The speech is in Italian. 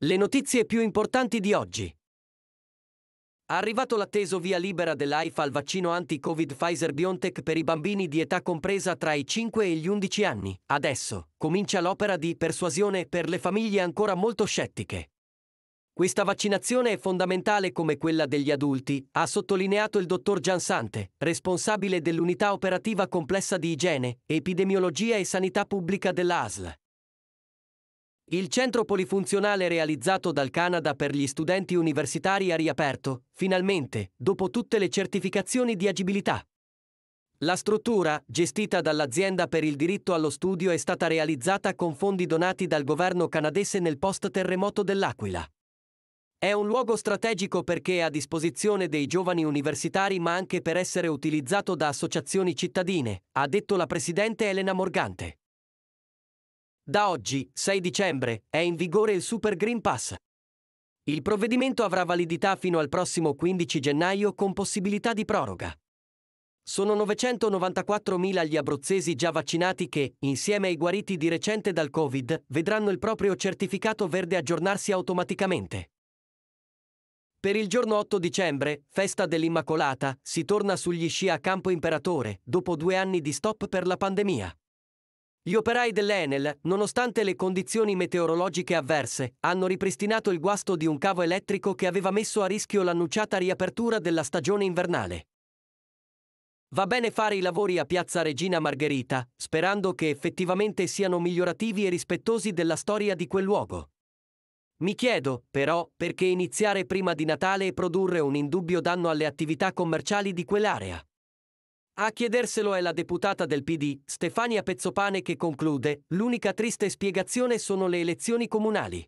Le notizie più importanti di oggi. Arrivato l'atteso via libera dell'AIFA al vaccino anti-Covid Pfizer-BioNTech per i bambini di età compresa tra i 5 e gli 11 anni. Adesso comincia l'opera di persuasione per le famiglie ancora molto scettiche. Questa vaccinazione è fondamentale come quella degli adulti, ha sottolineato il dottor Giansante, responsabile dell'unità operativa complessa di igiene, epidemiologia e sanità pubblica della ASL. Il centro polifunzionale realizzato dal Canada per gli studenti universitari ha riaperto, finalmente, dopo tutte le certificazioni di agibilità. La struttura, gestita dall'azienda per il diritto allo studio, è stata realizzata con fondi donati dal governo canadese nel post-terremoto dell'Aquila. È un luogo strategico perché è a disposizione dei giovani universitari ma anche per essere utilizzato da associazioni cittadine, ha detto la presidente Elena Morgante. Da oggi, 6 dicembre, è in vigore il Super Green Pass. Il provvedimento avrà validità fino al prossimo 15 gennaio con possibilità di proroga. Sono 994.000 gli abruzzesi già vaccinati che, insieme ai guariti di recente dal Covid, vedranno il proprio certificato verde aggiornarsi automaticamente. Per il giorno 8 dicembre, festa dell'Immacolata, si torna sugli sci a Campo Imperatore, dopo due anni di stop per la pandemia. Gli operai dell'Enel, nonostante le condizioni meteorologiche avverse, hanno ripristinato il guasto di un cavo elettrico che aveva messo a rischio l'annunciata riapertura della stagione invernale. Va bene fare i lavori a Piazza Regina Margherita, sperando che effettivamente siano migliorativi e rispettosi della storia di quel luogo. Mi chiedo, però, perché iniziare prima di Natale e produrre un indubbio danno alle attività commerciali di quell'area. A chiederselo è la deputata del PD, Stefania Pezzopane, che conclude, l'unica triste spiegazione sono le elezioni comunali.